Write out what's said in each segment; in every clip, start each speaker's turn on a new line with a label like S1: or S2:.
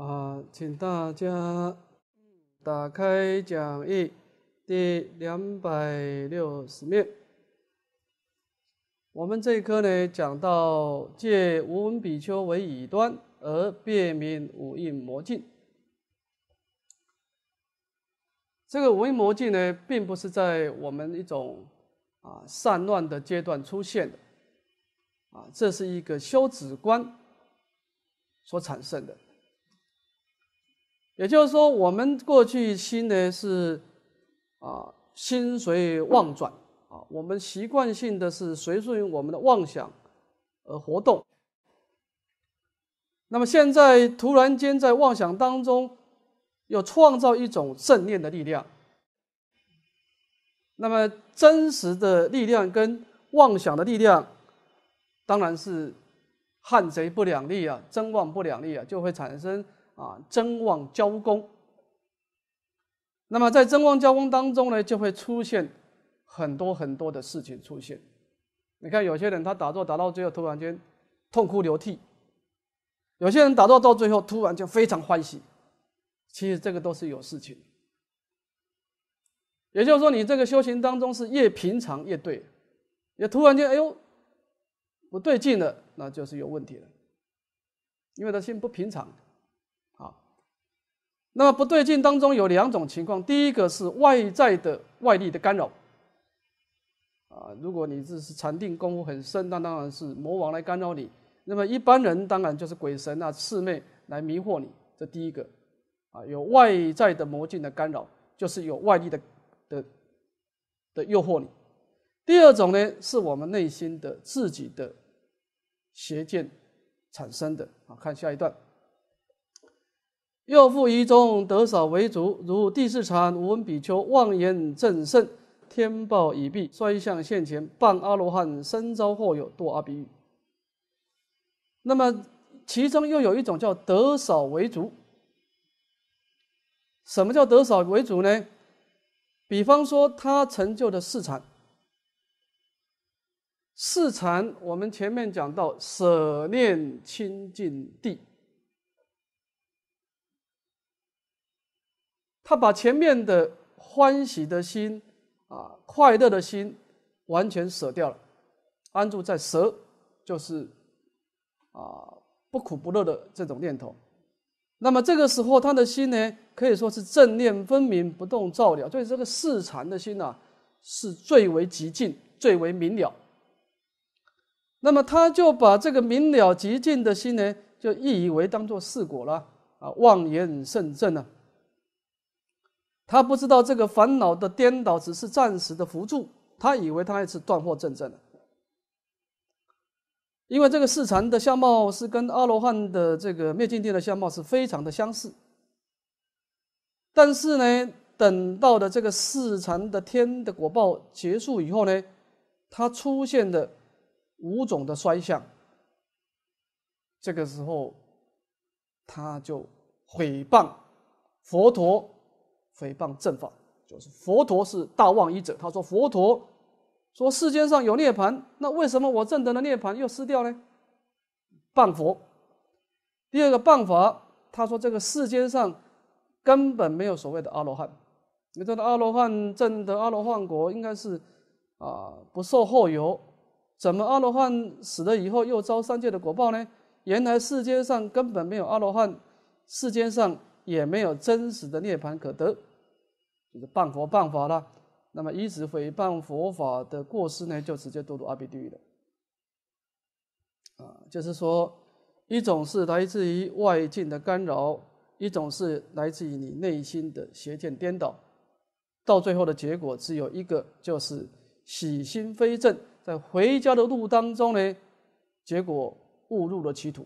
S1: 啊，请大家打开讲义第两百六十面。我们这一课呢讲到借无闻比丘为乙端而辨明五蕴魔镜。这个五蕴魔镜呢，并不是在我们一种啊散乱的阶段出现的，啊，这是一个修止观所产生的。也就是说，我们过去心呢是啊，心随妄转啊，我们习惯性的是随顺我们的妄想而活动。那么现在突然间在妄想当中，又创造一种正念的力量。那么真实的力量跟妄想的力量，当然是汉贼不两立啊，真妄不两立啊，就会产生。啊，真望交工。那么在真望交工当中呢，就会出现很多很多的事情出现。你看，有些人他打坐打到最后，突然间痛哭流涕；有些人打坐到最后，突然就非常欢喜。其实这个都是有事情。也就是说，你这个修行当中是越平常越对，也突然间哎呦不对劲了，那就是有问题了，因为他心不平常。那么不对劲当中有两种情况，第一个是外在的外力的干扰，啊，如果你这是禅定功夫很深，那当然是魔王来干扰你；那么一般人当然就是鬼神啊、魑魅来迷惑你。这第一个，啊，有外在的魔境的干扰，就是有外力的的的诱惑你。第二种呢，是我们内心的自己的邪见产生的。啊，看下一段。又复一中得少为足，如第四禅无闻比丘妄言正胜，天报已毕，衰相现前，傍阿罗汉身遭祸有，堕阿鼻狱。那么，其中又有一种叫得少为足。什么叫得少为足呢？比方说，他成就的四禅，四禅我们前面讲到，舍念清净地。他把前面的欢喜的心啊、快乐的心完全舍掉了，安住在舍，就是啊不苦不乐的这种念头。那么这个时候，他的心呢，可以说是正念分明、不动照了。所以这个四禅的心呢，是最为极尽、最为明了。那么他就把这个明了极尽的心呢，就意以为当做四果了啊，妄言甚正呢。他不知道这个烦恼的颠倒只是暂时的扶助，他以为他也是断货正正的。因为这个世禅的相貌是跟阿罗汉的这个灭尽定的相貌是非常的相似。但是呢，等到的这个世禅的天的果报结束以后呢，他出现的五种的衰相。这个时候，他就毁谤佛陀。诽谤正法，就是佛陀是大妄依者。他说佛陀说世间上有涅盘，那为什么我正得的涅盘又失掉呢？谤佛。第二个谤法，他说这个世间上根本没有所谓的阿罗汉。你个阿罗汉正得阿罗汉果，应该是啊不受后有，怎么阿罗汉死了以后又遭三界的果报呢？原来世间上根本没有阿罗汉，世间上也没有真实的涅槃可得。就是半佛半法了，那么一直诽谤佛法的过失呢，就直接堕入阿鼻地狱了。啊，就是说，一种是来自于外境的干扰，一种是来自于你内心的邪见颠倒，到最后的结果只有一个，就是喜心非正，在回家的路当中呢，结果误入了歧途。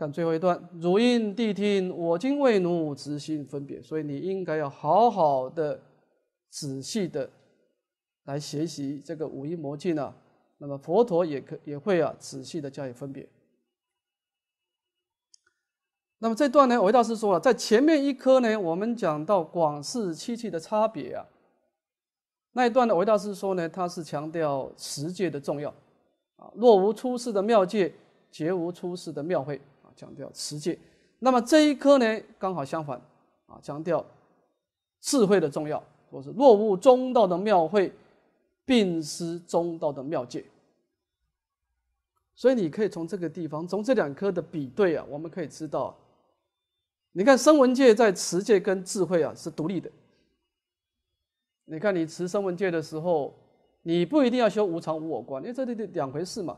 S1: 看最后一段，汝应谛听，我今为汝执心分别。所以你应该要好好的、仔细的来学习这个五音魔戒呢。那么佛陀也可也会啊，仔细的加以分别。那么这段呢，维大师说了，在前面一课呢，我们讲到广释七气的差别啊，那一段呢，维大师说呢，他是强调十戒的重要啊。若无出世的妙戒，绝无出世的妙慧。强调持戒，那么这一科呢，刚好相反啊，强调智慧的重要，或是若悟中道的妙慧，并施中道的妙戒。所以你可以从这个地方，从这两科的比对啊，我们可以知道，你看声闻界在持戒跟智慧啊是独立的。你看你持声闻戒的时候，你不一定要修无常无我观，因为这的两回事嘛。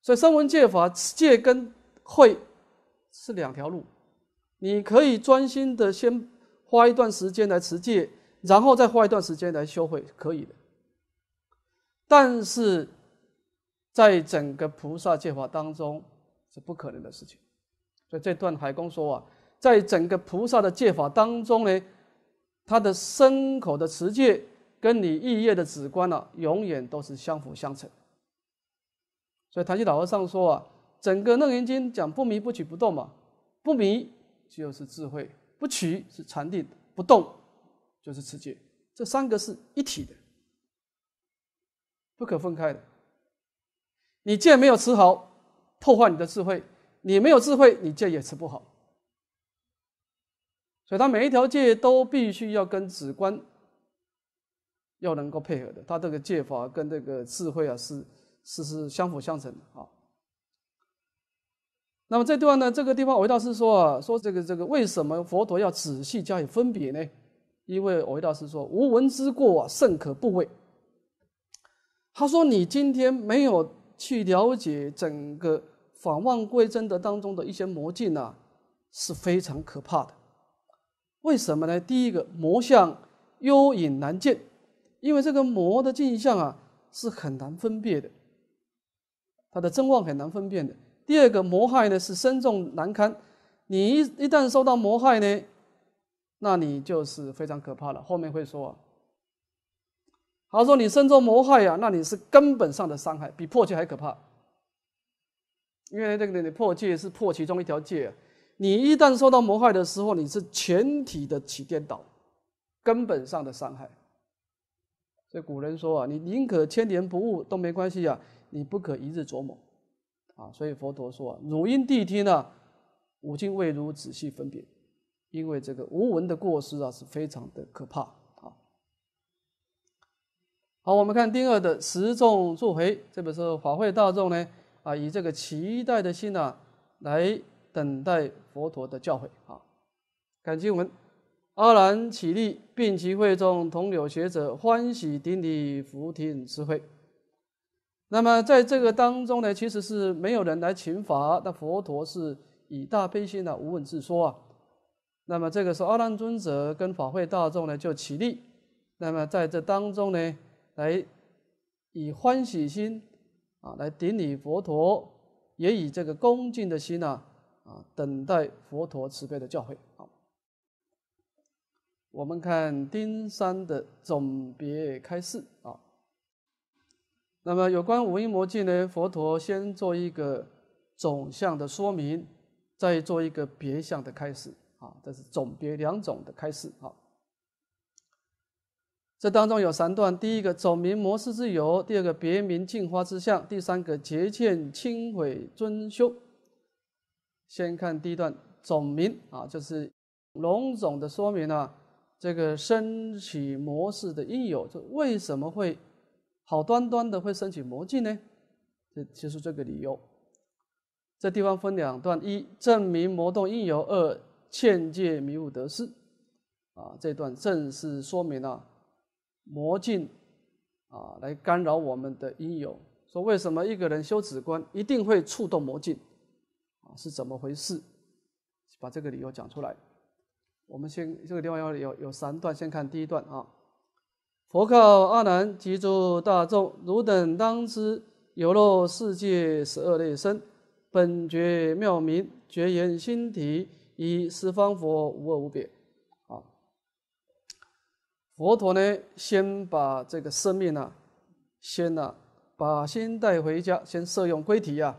S1: 所以声闻戒法戒跟会是两条路，你可以专心的先花一段时间来持戒，然后再花一段时间来修会，可以的。但是在整个菩萨戒法当中是不可能的事情，所以这段海公说啊，在整个菩萨的戒法当中呢，他的身口的持戒跟你意业的止观呢，永远都是相辅相成。所以谭西老和尚说啊。整个楞严经讲不迷不取不动嘛，不迷就是智慧，不取是禅定，不动就是持戒，这三个是一体的，不可分开的。你戒没有持好，破坏你的智慧；你没有智慧，你戒也持不好。所以，他每一条戒都必须要跟止观要能够配合的，他这个戒法跟这个智慧啊，是是是相辅相成的啊。那么这段地方呢，这个地方，韦大师说啊，说这个这个为什么佛陀要仔细加以分别呢？因为韦大师说，无闻之过啊，甚可怖畏。他说，你今天没有去了解整个法望归真的当中的一些魔境呢，是非常可怕的。为什么呢？第一个，魔像幽隐难见，因为这个魔的镜像啊是很难分辨的，它的真妄很难分辨的。第二个魔害呢是身重难堪，你一一旦受到魔害呢，那你就是非常可怕了。后面会说，啊，他说你身中魔害呀，那你是根本上的伤害，比破戒还可怕。因为这个你破戒是破其中一条戒，你一旦受到魔害的时候，你是全体的起颠倒，根本上的伤害。所以古人说啊，你宁可千年不悟都没关系啊，你不可一日琢磨。啊，所以佛陀说：“汝应谛听呢，吾今未如仔细分别。”因为这个无闻的过失啊，是非常的可怕。啊。好，我们看第二的十众助回，这本是法会大众呢，啊，以这个期待的心呢，来等待佛陀的教诲。啊。感经文，阿兰起立，并集会众，同有学者欢喜顶礼佛听慈惠。那么在这个当中呢，其实是没有人来请法，那佛陀是以大悲心呢无问自说啊。那么这个是阿难尊者跟法会大众呢就起立，那么在这当中呢，来以欢喜心啊来顶礼佛陀，也以这个恭敬的心呢啊等待佛陀慈悲的教诲啊。我们看丁山的总别开示啊。那么，有关五阴魔境呢？佛陀先做一个总相的说明，再做一个别相的开始，啊，这是总别两种的开始，啊。这当中有三段：第一个总名模式之由，第二个别名净花之相，第三个结见清毁尊修。先看第一段总名，啊，就是笼总的说明啊，这个升起模式的因由，就为什么会？好端端的会升起魔镜呢？这其实这个理由，这地方分两段：一证明魔动因由，二劝诫迷雾得失。啊，这段正是说明了魔镜啊来干扰我们的因由。说为什么一个人修止观一定会触动魔镜？啊，是怎么回事？把这个理由讲出来。我们先这个地方要有有三段，先看第一段啊。佛告阿难及诸大众：“汝等当知，有若世界十二类生，本觉妙明觉缘心体，与十方佛无二无别。”啊，佛陀呢，先把这个生命呢，先呢把心带回家，先摄用归体呀。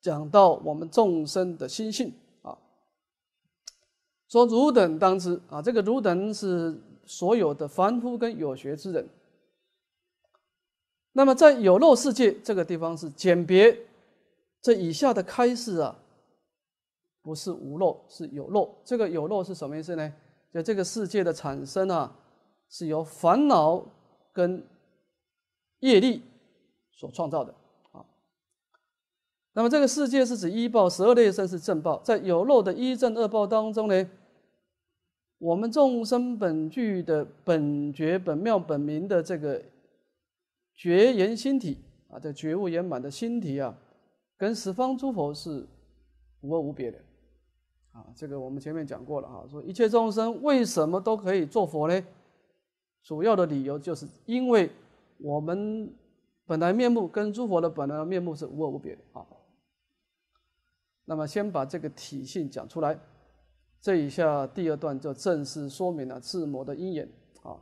S1: 讲到我们众生的心性啊，说汝等当知啊，这个汝等是。所有的凡夫跟有学之人，那么在有漏世界这个地方是简别，这以下的开示啊，不是无漏是有漏。这个有漏是什么意思呢？就这个世界的产生啊，是由烦恼跟业力所创造的啊。那么这个世界是指一报、十二的业生是正报，在有漏的一正二报当中呢。我们众生本具的本觉、本妙、本明的这个觉圆心体啊，这觉悟圆满的心体啊，跟十方诸佛是无二无别的啊。这个我们前面讲过了哈，说一切众生为什么都可以做佛呢？主要的理由就是因为我们本来面目跟诸佛的本来面目是无二无别的啊。那么先把这个体性讲出来。这一下第二段就正式说明了智魔的因缘啊。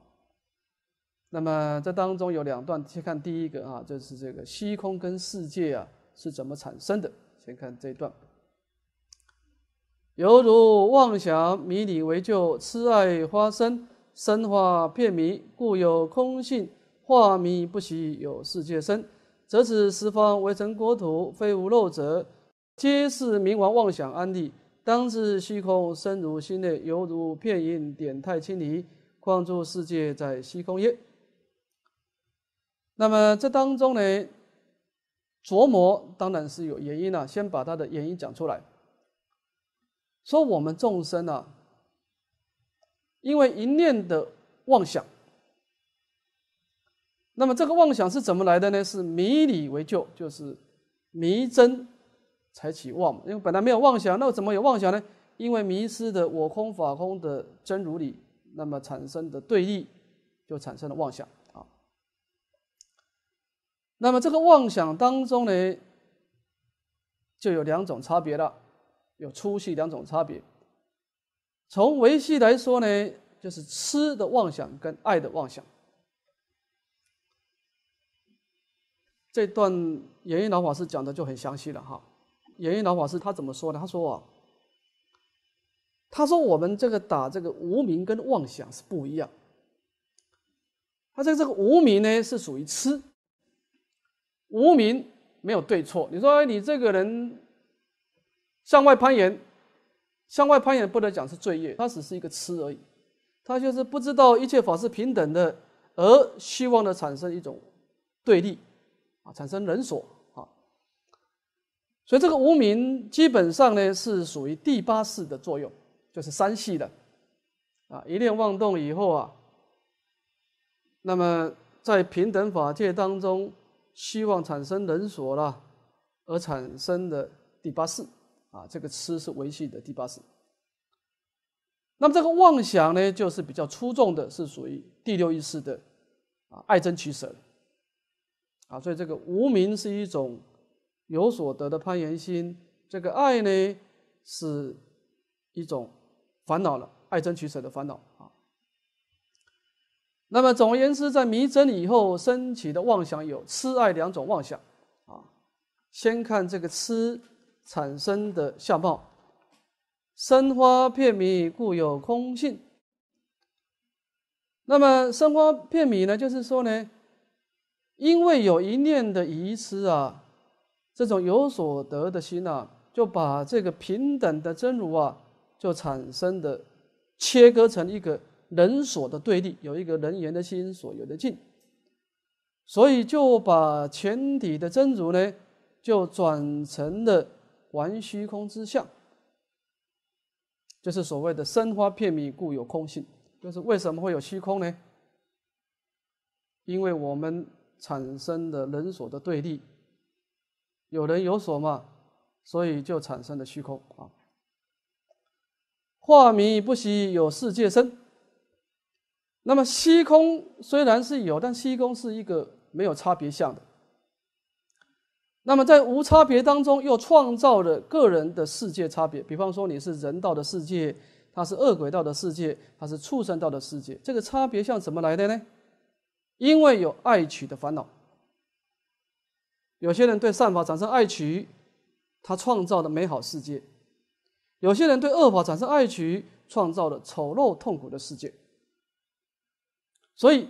S1: 那么这当中有两段，先看第一个啊，就是这个虚空跟世界啊是怎么产生的？先看这一段：犹如妄想迷理为旧痴爱花生生化片迷故有空性化迷不喜有世界生，则此十方为成国土非无漏者，皆是冥王妄想安立。当自虚空生如心内，犹如片云点太清泥。况诸世界在虚空耶？那么这当中呢，琢磨当然是有原因了。先把它的原因讲出来，说我们众生啊，因为一念的妄想。那么这个妄想是怎么来的呢？是迷理为旧，就是迷真。才起妄，因为本来没有妄想，那我怎么有妄想呢？因为迷失的我空法空的真如理，那么产生的对立，就产生了妄想啊。那么这个妄想当中呢，就有两种差别了，有粗细两种差别。从维系来说呢，就是吃的妄想跟爱的妄想。这段圆音老法师讲的就很详细了哈。圆音老法师他怎么说呢？他说：“啊，他说我们这个打这个无名跟妄想是不一样。他在这个无名呢，是属于痴。无名没有对错。你说你这个人向外攀岩，向外攀岩不能讲是罪业，他只是一个痴而已。他就是不知道一切法是平等的，而希望的产生一种对立啊，产生人所。”所以这个无名基本上呢是属于第八世的作用，就是三系的，啊一念妄动以后啊，那么在平等法界当中，希望产生人所了，而产生的第八世啊这个痴是唯系的第八世。那么这个妄想呢，就是比较出众的，是属于第六意识的，啊爱憎取舍啊所以这个无名是一种。有所得的攀岩心，这个爱呢，是一种烦恼了，爱争取舍的烦恼啊。那么总而言之，在迷真以后升起的妄想有痴爱两种妄想啊。先看这个痴产生的相报，生花片米故有空性。那么生花片米呢，就是说呢，因为有一念的疑痴啊。这种有所得的心呐，就把这个平等的真如啊，就产生的切割成一个人所的对立，有一个人言的心所，有的境，所以就把全体的真如呢，就转成了玩虚空之相，就是所谓的生花片米，故有空性。就是为什么会有虚空呢？因为我们产生的人所的对立。有人有所嘛，所以就产生了虚空啊。化迷不息有世界身。那么虚空虽然是有，但虚空是一个没有差别相的。那么在无差别当中，又创造了个人的世界差别。比方说你是人道的世界，它是恶鬼道的世界，它是畜生道的世界。这个差别像怎么来的呢？因为有爱取的烦恼。有些人对善法产生爱取，他创造的美好世界；有些人对恶法产生爱取，创造了丑陋痛苦的世界。所以，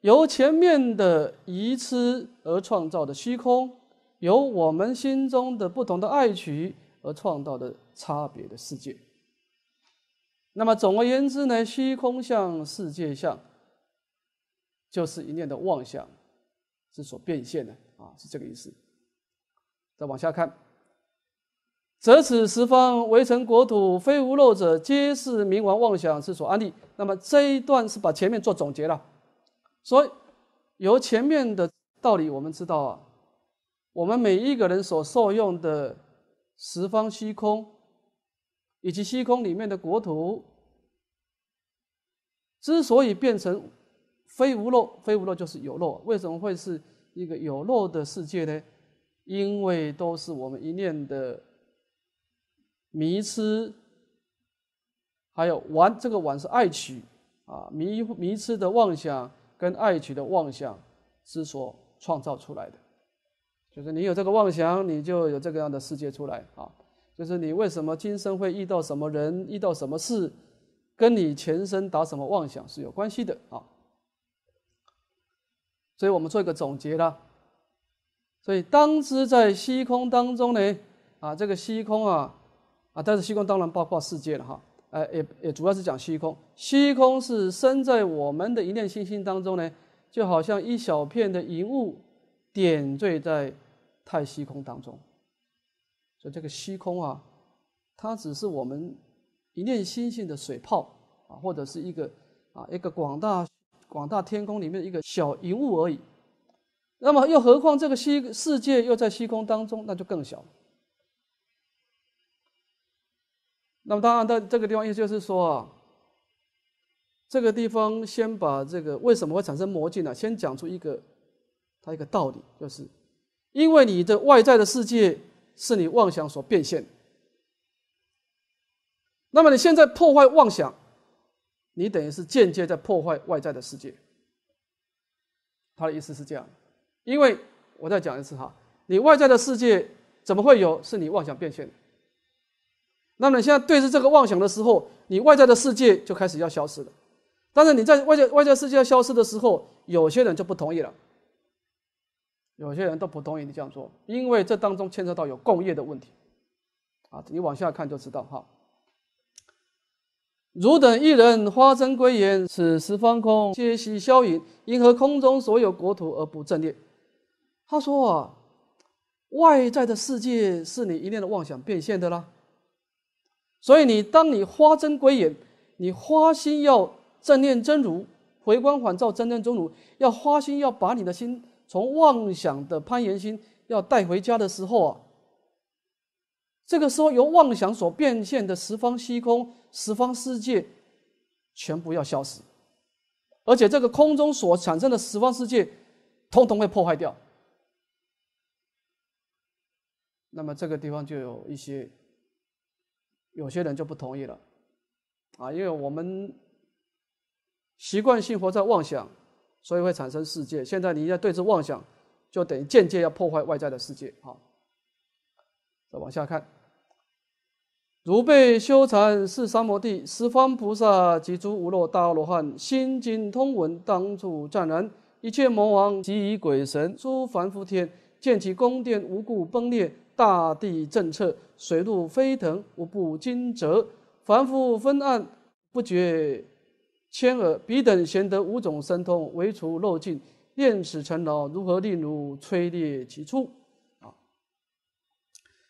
S1: 由前面的疑痴而创造的虚空，由我们心中的不同的爱取而创造的差别的世界。那么，总而言之呢，虚空相、世界相，就是一念的妄想之所变现的。啊，是这个意思。再往下看，则此十方围城国土，非无漏者，皆是冥王妄想之所安立。那么这一段是把前面做总结了。所以由前面的道理，我们知道，啊，我们每一个人所受用的十方虚空，以及虚空里面的国土，之所以变成非无漏，非无漏就是有漏，为什么会是？一个有漏的世界呢，因为都是我们一念的迷痴，还有玩这个玩是爱取啊，迷迷痴的妄想跟爱取的妄想之所创造出来的，就是你有这个妄想，你就有这个样的世界出来啊。就是你为什么今生会遇到什么人、遇到什么事，跟你前生打什么妄想是有关系的啊。所以我们做一个总结了。所以当时在虚空当中呢，啊，这个虚空啊，啊，但是虚空当然包括世界了哈，哎，也也主要是讲虚空。虚空是生在我们的一念心心当中呢，就好像一小片的云雾点缀在太虚空当中。所以这个虚空啊，它只是我们一念心性的水泡啊，或者是一个啊一个广大。广大天空里面一个小云雾而已，那么又何况这个西世界又在虚空当中，那就更小。那么当然，在这个地方意思就是说啊，这个地方先把这个为什么会产生魔镜呢？先讲出一个它一个道理，就是因为你的外在的世界是你妄想所变现，那么你现在破坏妄想。你等于是间接在破坏外在的世界。他的意思是这样，因为我再讲一次哈，你外在的世界怎么会有是你妄想变现那么你现在对着这个妄想的时候，你外在的世界就开始要消失了。但是你在外在外在世界消失的时候，有些人就不同意了，有些人都不同意你这样做，因为这当中牵涉到有共业的问题，啊，你往下看就知道哈。汝等一人花针归眼，此时方空皆悉消隐，因何空中所有国土而不震裂？他说：“啊，外在的世界是你一念的妄想变现的啦。所以你当你花针归眼，你花心要正念真如，回光返照真真中如，要花心要把你的心从妄想的攀岩心要带回家的时候啊，这个时候由妄想所变现的十方虚空。”十方世界全部要消失，而且这个空中所产生的十方世界，统统会破坏掉。那么这个地方就有一些有些人就不同意了，啊，因为我们习惯性活在妄想，所以会产生世界。现在你要对着妄想，就等于间接要破坏外在的世界。好，再往下看。如被修禅是三摩地十方菩萨及诸无若大罗汉心经通文当处湛然。一切魔王及以鬼神诸凡夫天，见其宫殿无故崩裂，大地震彻，水陆飞腾，无不惊蛰，凡夫昏暗，不觉谦耳。彼等贤得五种神通，唯除漏尽，厌此尘劳，如何令汝摧裂其处？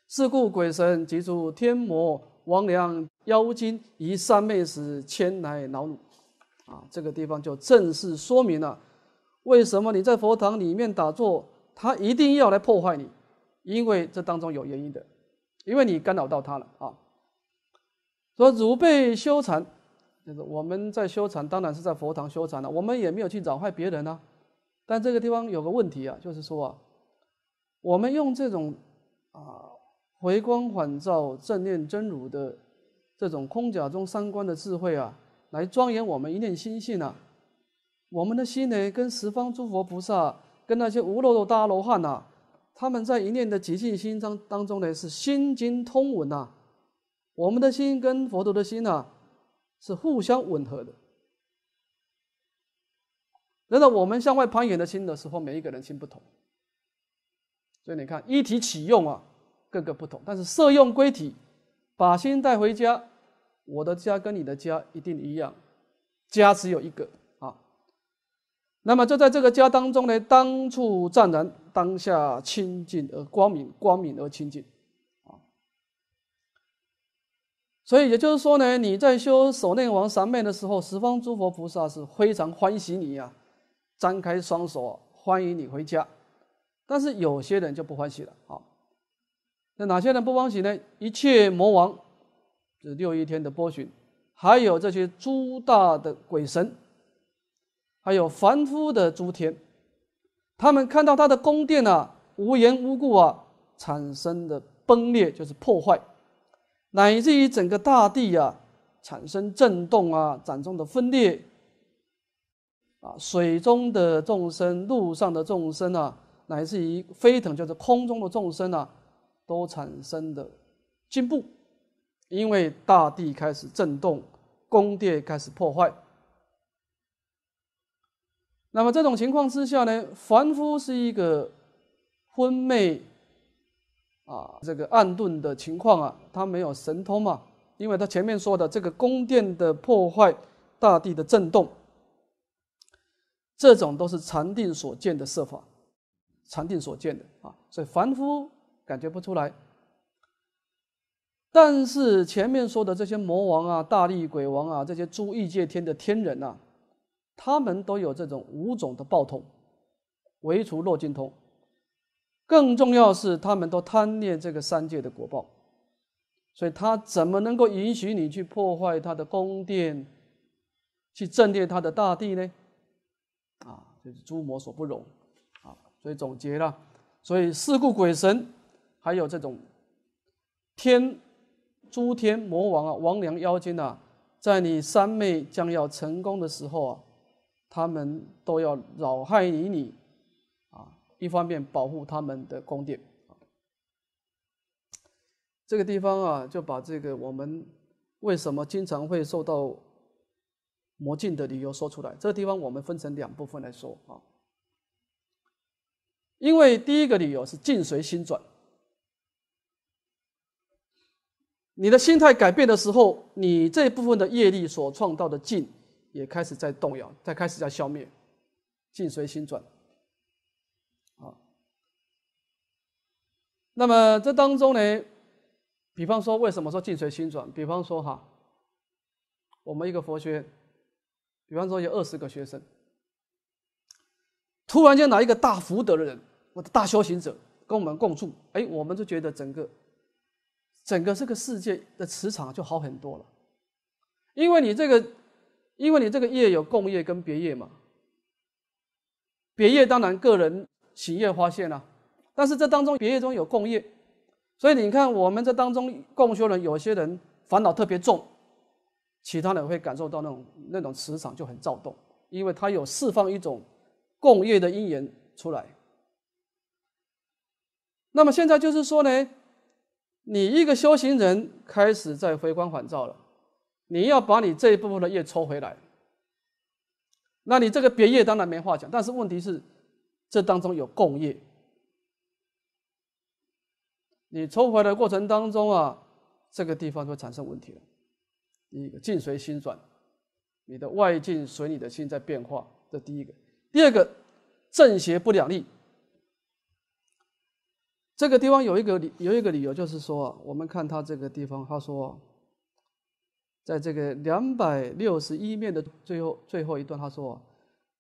S1: 是故鬼神及诸天魔王良妖精以三昧时前来恼怒。啊，这个地方就正式说明了为什么你在佛堂里面打坐，他一定要来破坏你，因为这当中有原因的，因为你干扰到他了啊。说如被修禅，就是我们在修禅当然是在佛堂修禅了，我们也没有去扰坏别人啊。但这个地方有个问题啊，就是说啊，我们用这种啊。回光返照、正念真如的这种空假中三观的智慧啊，来庄严我们一念心性啊。我们的心呢，跟十方诸佛菩萨、跟那些无漏的大罗汉啊，他们在一念的极尽心章当中呢，是心经通文呐。我们的心跟佛陀的心呢，是互相吻合的。那么我们向外攀援的心的时候，每一个人心不同。所以你看，一体启用啊。各个不同，但是色用归体，把心带回家，我的家跟你的家一定一样，家只有一个啊。那么就在这个家当中呢，当处湛然，当下清净而光明，光明而清净啊。所以也就是说呢，你在修守念王三昧的时候，十方诸佛菩萨是非常欢喜你呀，张开双手欢迎你回家。但是有些人就不欢喜了啊。那哪些人不欢喜呢？一切魔王，这六一天的波旬，还有这些诸大的鬼神，还有凡夫的诸天，他们看到他的宫殿啊，无缘无故啊，产生的崩裂就是破坏，乃至于整个大地啊，产生震动啊，种中的分裂，啊，水中的众生、路上的众生啊，乃至于飞腾，就是空中的众生啊。都产生的进步，因为大地开始震动，宫殿开始破坏。那么这种情况之下呢，凡夫是一个昏昧啊，这个暗钝的情况啊，他没有神通嘛，因为他前面说的这个宫殿的破坏，大地的震动，这种都是禅定所见的设法，禅定所见的啊，所以凡夫。感觉不出来，但是前面说的这些魔王啊、大力鬼王啊、这些诸异界天的天人呐，他们都有这种五种的暴通，唯除落净通。更重要是，他们都贪恋这个三界的果报，所以他怎么能够允许你去破坏他的宫殿，去震裂他的大地呢？啊，这是诸魔所不容啊！所以总结了，所以四故鬼神。还有这种天、诸天魔王啊、王良妖精啊，在你三妹将要成功的时候啊，他们都要扰害于你啊，一方面保护他们的宫殿。这个地方啊，就把这个我们为什么经常会受到魔镜的理由说出来。这个地方我们分成两部分来说啊，因为第一个理由是镜随心转。你的心态改变的时候，你这部分的业力所创造的境也开始在动摇，在开始在消灭，境随心转。啊，那么这当中呢，比方说为什么说境随心转？比方说哈，我们一个佛学院，比方说有二十个学生，突然间来一个大福德的人，我的大修行者跟我们共处，哎，我们就觉得整个。整个这个世界的磁场就好很多了，因为你这个，因为你这个业有共业跟别业嘛，别业当然个人、行业发现了，但是这当中别业中有共业，所以你看我们这当中共修人，有些人烦恼特别重，其他人会感受到那种那种磁场就很躁动，因为他有释放一种共业的因缘出来。那么现在就是说呢。你一个修行人开始在回光返照了，你要把你这一部分的业抽回来，那你这个别业当然没话讲。但是问题是，这当中有共业，你抽回的过程当中啊，这个地方就产生问题了。第一个，境随心转，你的外境随你的心在变化，这第一个。第二个，正邪不两立。这个地方有一个理，有一个理由，就是说，我们看他这个地方，他说，在这个两百六十一面的最后最后一段，他说，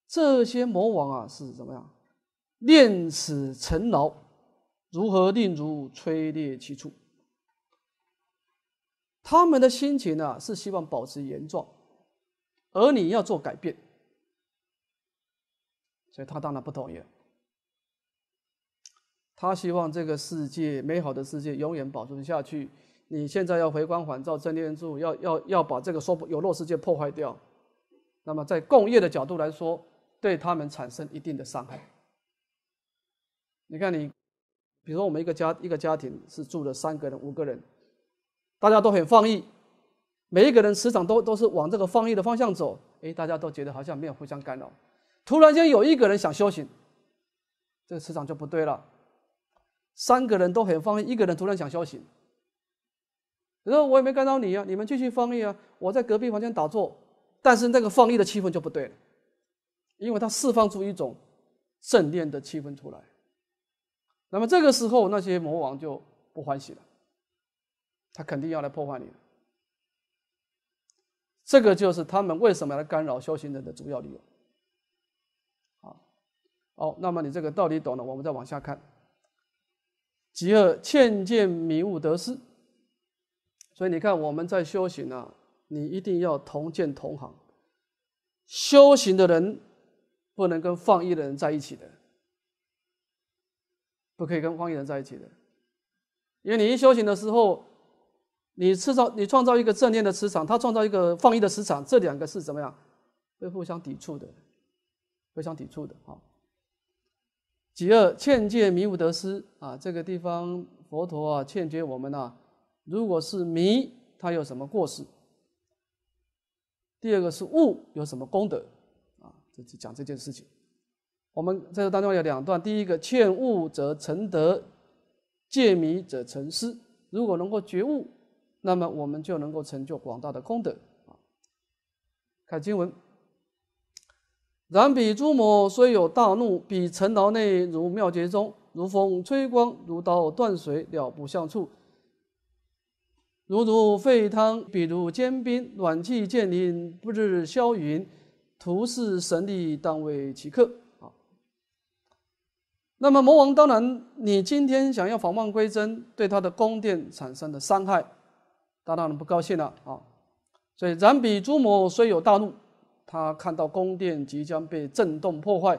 S1: 这些魔王啊是怎么样，炼此成牢，如何令汝摧裂其处？他们的心情呢是希望保持原状，而你要做改变，所以他当然不同意。了。他希望这个世界美好的世界永远保存下去。你现在要回光返照、正念住，要要要把这个说有漏世界破坏掉。那么，在共业的角度来说，对他们产生一定的伤害。你看，你，比如说我们一个家一个家庭是住了三个人、五个人，大家都很放逸，每一个人磁场都都是往这个放逸的方向走。哎，大家都觉得好像没有互相干扰。突然间有一个人想修行，这个磁场就不对了。三个人都很放一个人突然想修行，你说我也没干扰你呀，你们继续放逸啊，我在隔壁房间打坐，但是那个放逸的气氛就不对了，因为它释放出一种正念的气氛出来，那么这个时候那些魔王就不欢喜了，他肯定要来破坏你这个就是他们为什么要干扰修行人的主要理由。好，好，那么你这个道理懂了，我们再往下看。极恶，渐渐迷悟得失。所以你看，我们在修行啊，你一定要同见同行。修行的人不能跟放逸的人在一起的，不可以跟放逸人在一起的，因为你一修行的时候，你制造你创造一个正念的磁场，他创造一个放逸的磁场，这两个是怎么样？会互相抵触的，互相抵触的啊。其二，劝诫迷悟得失啊，这个地方佛陀啊劝诫我们呐，如果是迷，他有什么过失？第二个是悟，有什么功德？啊，这是讲这件事情。我们在这当中有两段，第一个，劝悟则成德，戒迷则成失。如果能够觉悟，那么我们就能够成就广大的功德啊。看经文。然彼诸魔虽有大怒，彼城牢内如妙结中，如风吹光，如刀断水，了不相触；如如沸汤，比如坚冰，暖气渐凝，不日消云。徒是神力，当为其克。啊，那么魔王当然，你今天想要返问归真，对他的宫殿产生的伤害，当然不高兴了。啊，所以然彼诸魔虽有大怒。他看到宫殿即将被震动破坏，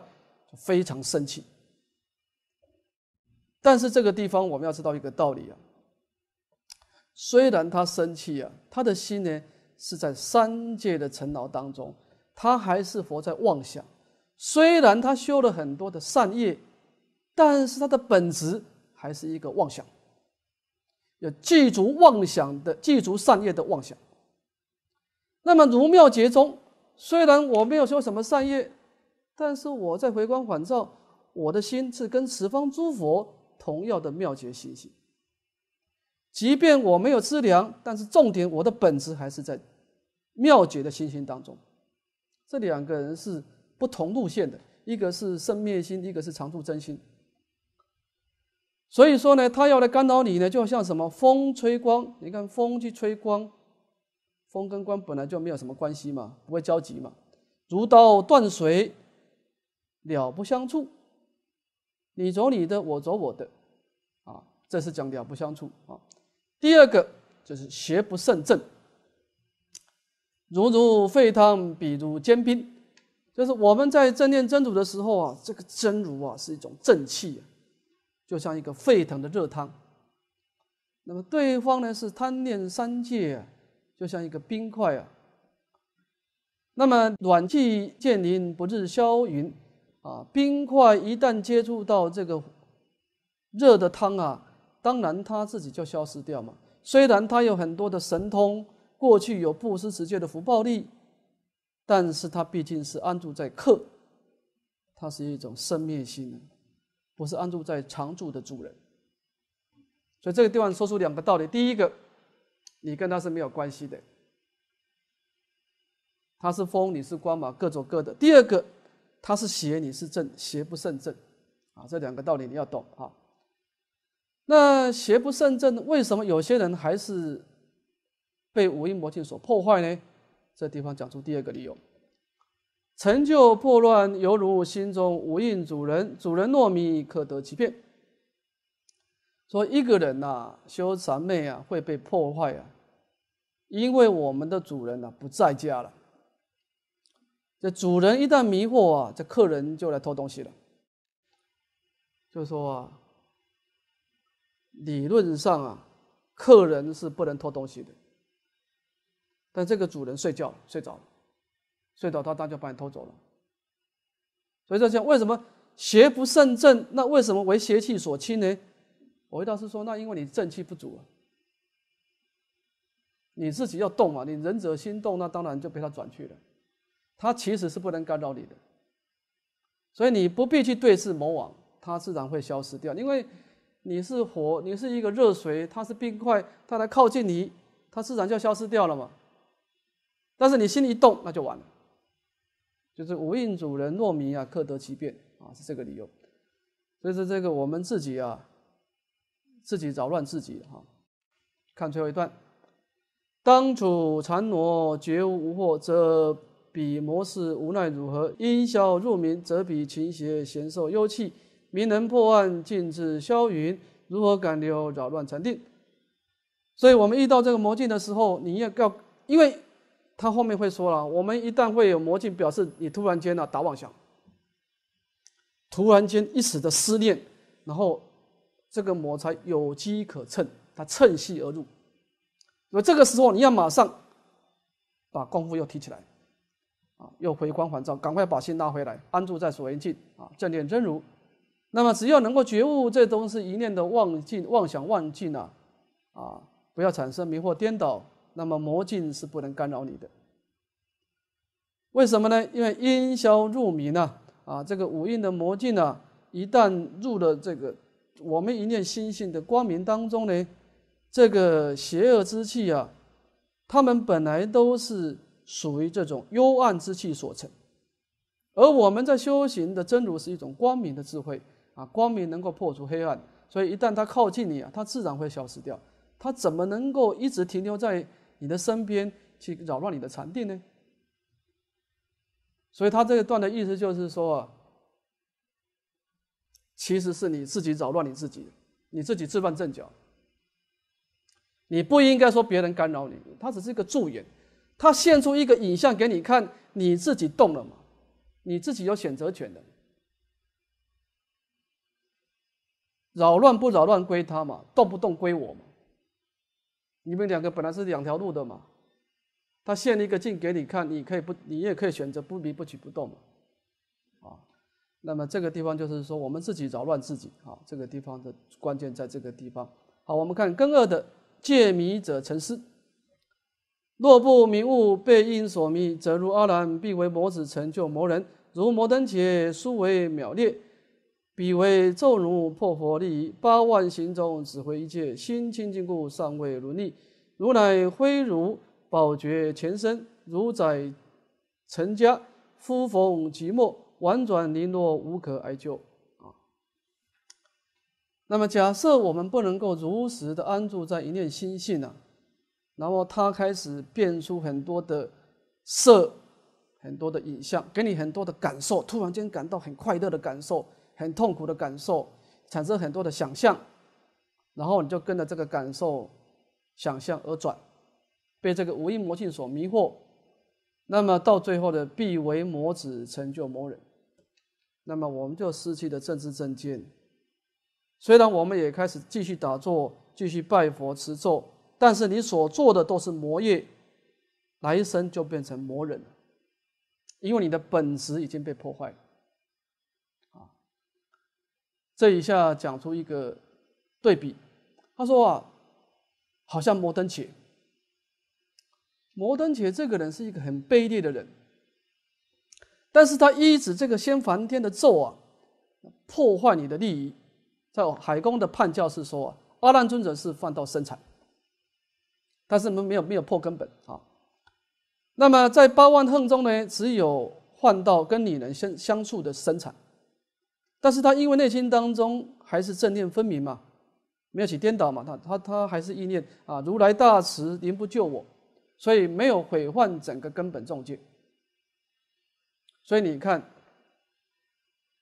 S1: 非常生气。但是这个地方我们要知道一个道理啊，虽然他生气啊，他的心呢是在三界的尘牢当中，他还是活在妄想。虽然他修了很多的善业，但是他的本质还是一个妄想，要记住妄想的记住善业的妄想。那么如妙节中。虽然我没有修什么善业，但是我在回光返照，我的心是跟十方诸佛同样的妙觉心性。即便我没有资粮，但是重点我的本质还是在妙觉的心性当中。这两个人是不同路线的，一个是生灭心，一个是常住真心。所以说呢，他要来干扰你呢，就像什么风吹光，你看风去吹光。公跟官本来就没有什么关系嘛，不会交集嘛。如刀断水，了不相处。你走你的，我走我的，啊，这是讲了不相处啊。第二个就是邪不胜正，如如沸汤，比如坚冰。就是我们在正念真如的时候啊，这个真如啊是一种正气，就像一个沸腾的热汤。那么对方呢是贪恋三界。就像一个冰块啊，那么暖气渐临，不日消云啊，冰块一旦接触到这个热的汤啊，当然它自己就消失掉嘛。虽然它有很多的神通，过去有布施持戒的福报力，但是它毕竟是安住在客，它是一种生灭性，不是安住在常住的主人。所以这个地方说出两个道理，第一个。你跟他是没有关系的，他是风，你是光嘛，各走各的。第二个，他是邪，你是正，邪不胜正，啊，这两个道理你要懂啊。那邪不胜正，为什么有些人还是被五阴魔境所破坏呢？这地方讲出第二个理由：成就破乱，犹如心中无印主人，主人糯米可得其便。说一个人呐，修禅昧啊，会被破坏啊。因为我们的主人呢不在家了，这主人一旦迷惑啊，这客人就来偷东西了。就说啊，理论上啊，客人是不能偷东西的，但这个主人睡觉睡着了，睡着他当就把你偷走了。所以说，为什么邪不胜正？那为什么为邪气所侵呢？我回答是说，那因为你正气不足啊。你自己要动嘛，你仁者心动，那当然就被他转去了。他其实是不能干扰你的，所以你不必去对视魔王，它自然会消失掉。因为你是火，你是一个热水，它是冰块，它来靠近你，它自然就消失掉了嘛。但是你心一动，那就完了。就是无应主人若迷啊，克得其变啊，是这个理由。所以说这个我们自己啊，自己扰乱自己哈。看最后一段。当处残挪绝无惑，则彼魔是无奈如何？因小入明，则彼勤邪贤受忧气。明能破案，尽止消云，如何敢留扰乱禅定？所以，我们遇到这个魔镜的时候，你要要，因为，他后面会说了，我们一旦会有魔镜，表示你突然间呢，打妄想，突然间一时的思念，然后这个魔才有机可乘，他趁隙而入。而这个时候，你要马上把功夫又提起来，啊，又回光返照，赶快把心拉回来，安住在所缘境，啊，正念真如。那么，只要能够觉悟这东西，一念的妄境、妄想、妄境呢，啊，不要产生迷惑颠倒，那么魔境是不能干扰你的。为什么呢？因为烟消入迷呢，啊，这个五蕴的魔境呢，一旦入了这个我们一念心性的光明当中呢。这个邪恶之气啊，他们本来都是属于这种幽暗之气所成，而我们在修行的真如是一种光明的智慧啊，光明能够破除黑暗，所以一旦它靠近你啊，它自然会消失掉。它怎么能够一直停留在你的身边去扰乱你的禅定呢？所以他这段的意思就是说，啊，其实是你自己扰乱你自己，你自己自乱阵脚。你不应该说别人干扰你，他只是一个助演，他现出一个影像给你看，你自己动了嘛？你自己有选择权的，扰乱不扰乱归他嘛，动不动归我嘛？你们两个本来是两条路的嘛，他现一个镜给你看，你可以不，你也可以选择不离不取不动嘛，啊，那么这个地方就是说我们自己扰乱自己啊，这个地方的关键在这个地方。好，我们看根二的。借迷者成师，若不明悟被因所迷，则如阿难必为魔子成就魔人，如摩登伽殊为渺劣，彼为咒奴破佛利益八万行众，指挥一切心清净故尚未如逆，如乃灰如宝觉前身，如在成家，夫逢即寞婉转零落无可哀救。那么，假设我们不能够如实的安住在一念心性呢，然后他开始变出很多的色，很多的影像，给你很多的感受。突然间感到很快乐的感受，很痛苦的感受，产生很多的想象，然后你就跟着这个感受、想象而转，被这个无因魔性所迷惑。那么到最后的，必为魔子成就魔人。那么我们就失去了政治正见。虽然我们也开始继续打坐，继续拜佛持咒，但是你所做的都是魔业，来生就变成魔人，因为你的本质已经被破坏了。啊，这一下讲出一个对比，他说啊，好像摩登且，摩登且这个人是一个很卑劣的人，但是他依止这个先梵天的咒啊，破坏你的利益。在海公的判教是说，阿难尊者是犯到生产，但是没没有没有破根本啊。那么在八万恨中呢，只有换到跟女人相相处的生产，但是他因为内心当中还是正念分明嘛，没有起颠倒嘛，他他他还是意念啊，如来大慈，您不救我，所以没有毁坏整个根本重戒。所以你看，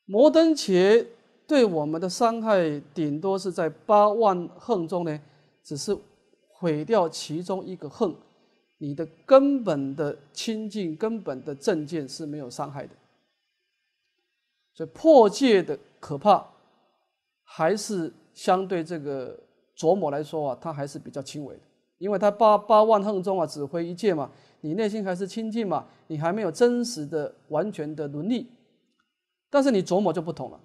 S1: 摩登伽。对我们的伤害顶多是在八万恨中呢，只是毁掉其中一个恨，你的根本的清净、根本的正见是没有伤害的。所以破戒的可怕，还是相对这个琢磨来说啊，它还是比较轻微的，因为他八八万恨中啊，只会一戒嘛，你内心还是清净嘛，你还没有真实的、完全的伦理，但是你琢磨就不同了。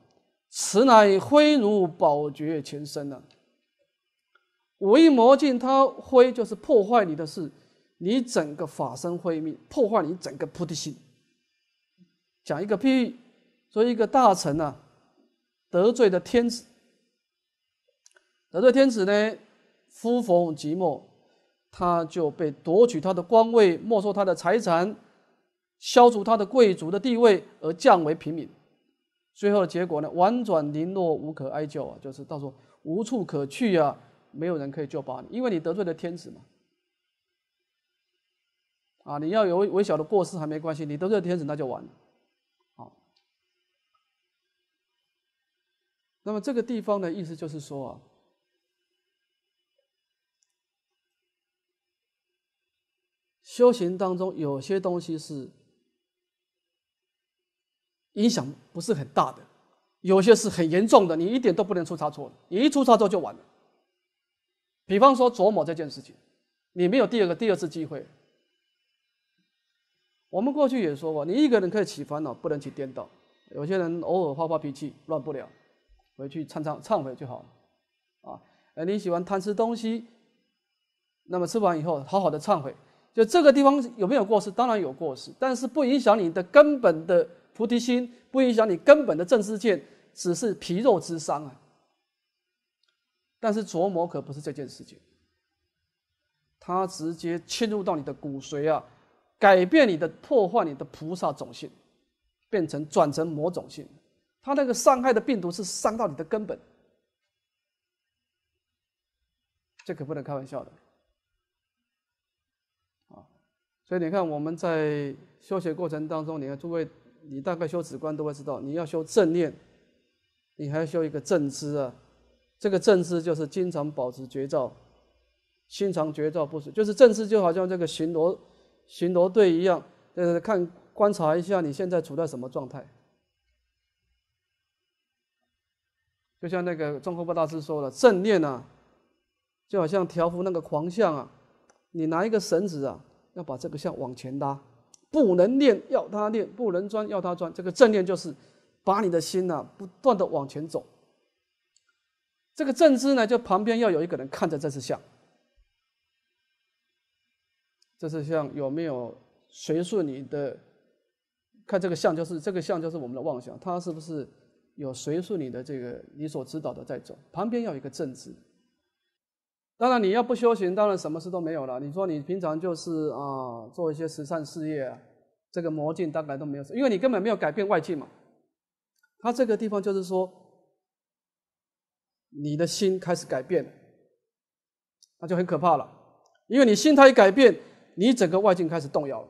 S1: 此乃挥如宝觉前身了。五阴魔镜，它挥就是破坏你的事，你整个法身会灭，破坏你整个菩提心。讲一个譬喻，说一个大臣呢得罪了天子，得罪天子呢，夫逢即末，他就被夺取他的官位，没收他的财产，消除他的贵族的地位，而降为平民。最后的结果呢？婉转零落，无可哀救啊！就是到时候无处可去呀，没有人可以救把你，因为你得罪了天子嘛。啊，你要有微小的过失还没关系，你得罪了天子那就完了。好，那么这个地方的意思就是说啊，修行当中有些东西是。影响不是很大的，有些是很严重的，你一点都不能出差错，你一出差错就完了。比方说琢磨这件事情，你没有第二个、第二次机会。我们过去也说过，你一个人可以起烦恼，不能起颠倒。有些人偶尔发发脾气，乱不了，回去忏忏忏悔就好了，啊，你喜欢贪吃东西，那么吃完以后好好的忏悔，就这个地方有没有过失，当然有过失，但是不影响你的根本的。菩提心不影响你根本的正知见，只是皮肉之伤啊。但是琢磨可不是这件事情，它直接侵入到你的骨髓啊，改变你的、破坏你的菩萨种性，变成转成魔种性。它那个伤害的病毒是伤到你的根本，这可不能开玩笑的啊！所以你看，我们在修学过程当中，你看诸位。你大概修止观都会知道，你要修正念，你还要修一个正知啊，这个正知就是经常保持觉照，心常觉照不散，就是正知就好像这个巡逻巡逻队一样，呃，看观察一下你现在处在什么状态。就像那个中护国大师说了，正念啊，就好像调伏那个狂象啊，你拿一个绳子啊，要把这个象往前拉。不能念要他念，不能钻要他钻。这个正念就是把你的心呐不断的往前走。这个正知呢，就旁边要有一个人看着这只象，这只象有没有随顺你的？看这个象就是这个象就是我们的妄想，它是不是有随顺你的这个你所指导的在走？旁边要有一个正知。当然，你要不修行，当然什么事都没有了。你说你平常就是啊，做一些慈善事业，这个魔镜大概都没有因为你根本没有改变外境嘛。他这个地方就是说，你的心开始改变那就很可怕了，因为你心态一改变，你整个外境开始动摇了。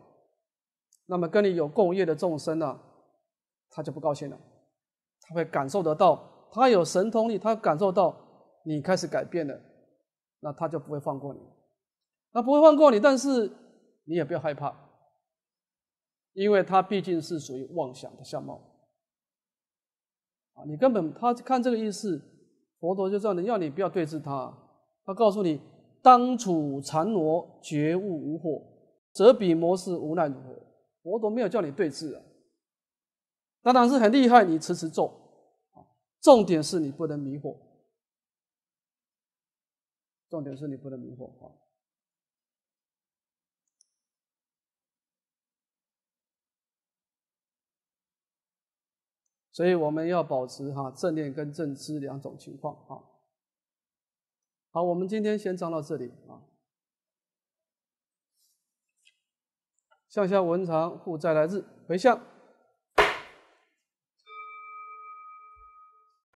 S1: 那么跟你有共业的众生呢，他就不高兴了，他会感受得到，他有神通力，他感受到你开始改变了。那他就不会放过你，他不会放过你，但是你也不要害怕，因为他毕竟是属于妄想的相貌，啊，你根本他看这个意思，佛陀就这样的，要你不要对峙他，他告诉你，当处禅罗觉悟无惑，则彼魔是无奈如何？佛陀没有叫你对峙啊，当然是很厉害，你迟迟做，重点是你不能迷惑。重点是你不能迷惑啊，所以我们要保持哈正念跟正知两种情况啊。好，我们今天先讲到这里啊。向下文长互再来日回向。